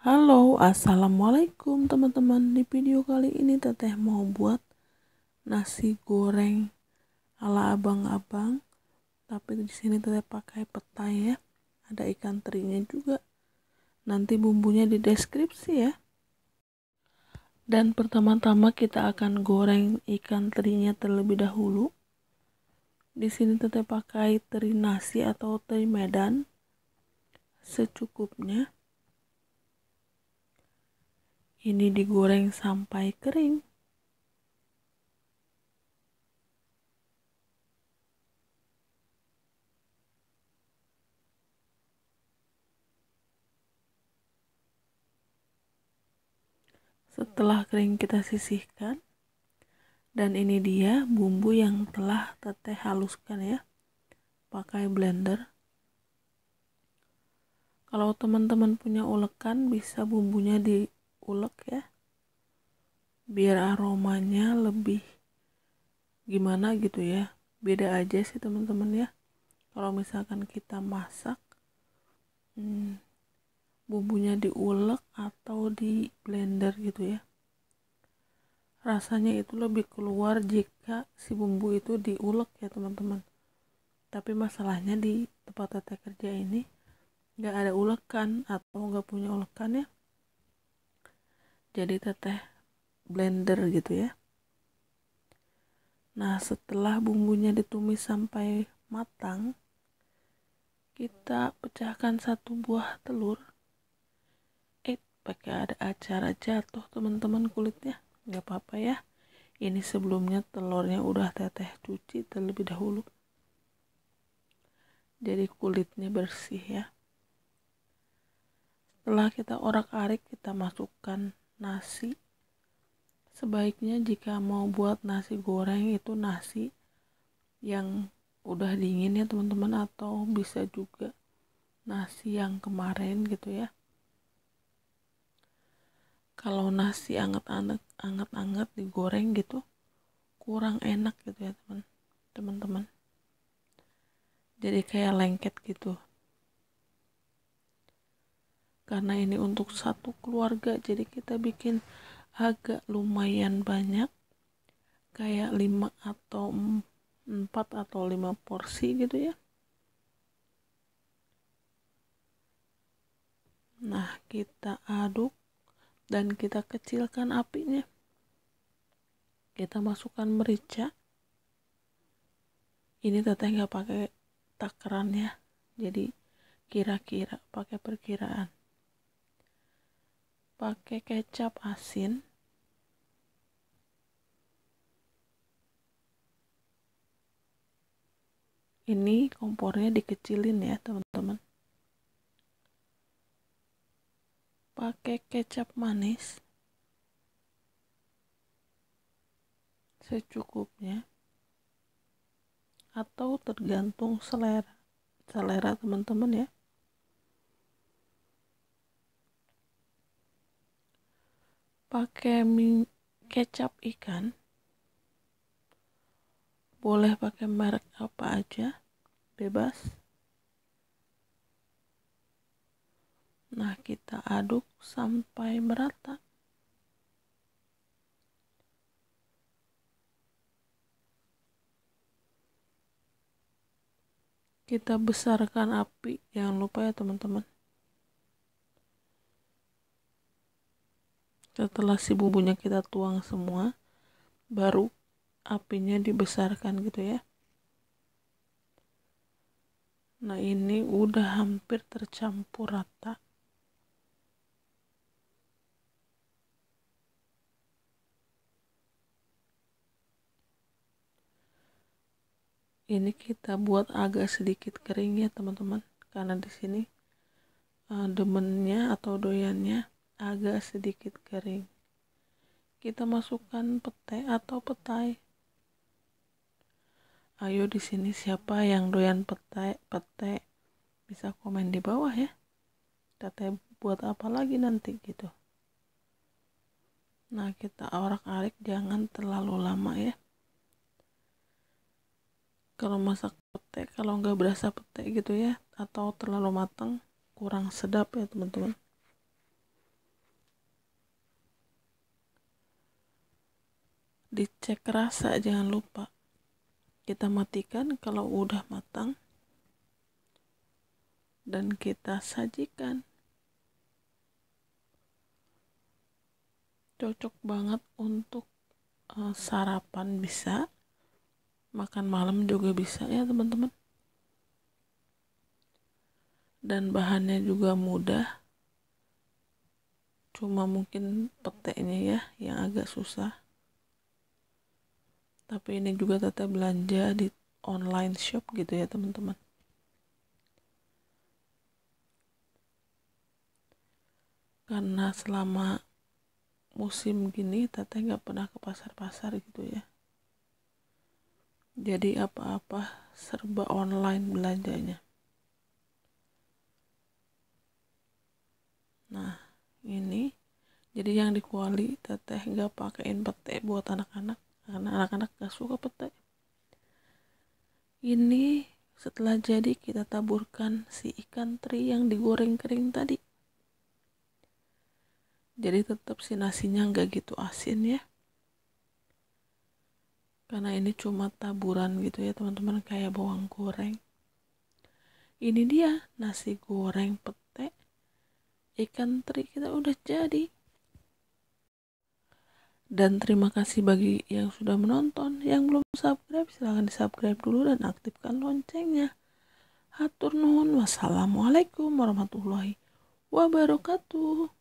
Halo, assalamualaikum teman-teman. Di video kali ini teteh mau buat nasi goreng ala abang-abang. Tapi di sini teteh pakai petai ya. Ada ikan terinya juga. Nanti bumbunya di deskripsi ya. Dan pertama-tama kita akan goreng ikan terinya terlebih dahulu. Di sini teteh pakai teri nasi atau teri medan secukupnya ini digoreng sampai kering. Setelah kering kita sisihkan. Dan ini dia bumbu yang telah teteh haluskan ya. Pakai blender. Kalau teman-teman punya ulekan bisa bumbunya di ulek ya biar aromanya lebih gimana gitu ya beda aja sih teman-teman ya kalau misalkan kita masak hmm, bumbunya diulek atau di blender gitu ya rasanya itu lebih keluar jika si bumbu itu diulek ya teman-teman tapi masalahnya di tempat tete kerja ini nggak ada ulekan atau nggak punya ulekan ya jadi teteh blender gitu ya nah setelah bumbunya ditumis sampai matang kita pecahkan satu buah telur eh pakai ada acara jatuh teman-teman kulitnya nggak apa-apa ya ini sebelumnya telurnya udah teteh cuci terlebih dahulu jadi kulitnya bersih ya setelah kita orak-arik kita masukkan nasi sebaiknya jika mau buat nasi goreng itu nasi yang udah dingin ya teman-teman atau bisa juga nasi yang kemarin gitu ya kalau nasi anget-anget anget-anget digoreng gitu kurang enak gitu ya teman teman-teman jadi kayak lengket gitu karena ini untuk satu keluarga jadi kita bikin agak lumayan banyak kayak 5 atau 4 atau 5 porsi gitu ya nah kita aduk dan kita kecilkan apinya kita masukkan merica ini teteh nggak pakai takaran ya jadi kira-kira pakai perkiraan pakai kecap asin ini kompornya dikecilin ya teman-teman pakai kecap manis secukupnya atau tergantung selera selera teman-teman ya pakai kecap ikan boleh pakai merek apa aja bebas nah kita aduk sampai merata kita besarkan api jangan lupa ya teman-teman setelah si bumbunya kita tuang semua baru apinya dibesarkan gitu ya nah ini udah hampir tercampur rata ini kita buat agak sedikit kering ya teman-teman karena di sini uh, demennya atau doyannya agak sedikit kering. Kita masukkan petai atau petai. Ayo di sini siapa yang doyan petai? Petai bisa komen di bawah ya. Petai buat apa lagi nanti gitu. Nah, kita orak-arik jangan terlalu lama ya. Kalau masak petai kalau nggak berasa petai gitu ya atau terlalu matang kurang sedap ya teman-teman. dicek rasa jangan lupa kita matikan kalau udah matang dan kita sajikan cocok banget untuk uh, sarapan bisa makan malam juga bisa ya teman-teman dan bahannya juga mudah cuma mungkin peteknya ya yang agak susah tapi ini juga teteh belanja di online shop gitu ya teman-teman karena selama musim gini teteh nggak pernah ke pasar-pasar gitu ya jadi apa-apa serba online belanjanya nah ini jadi yang di kuali teteh nggak pakein pete buat anak-anak karena anak-anak gak suka petai ini setelah jadi kita taburkan si ikan teri yang digoreng kering tadi jadi tetap si nasinya nggak gitu asin ya karena ini cuma taburan gitu ya teman-teman kayak bawang goreng ini dia nasi goreng pete ikan teri kita udah jadi dan terima kasih bagi yang sudah menonton. Yang belum subscribe silahkan di subscribe dulu dan aktifkan loncengnya. Hatur nuhun wassalamualaikum warahmatullahi wabarakatuh.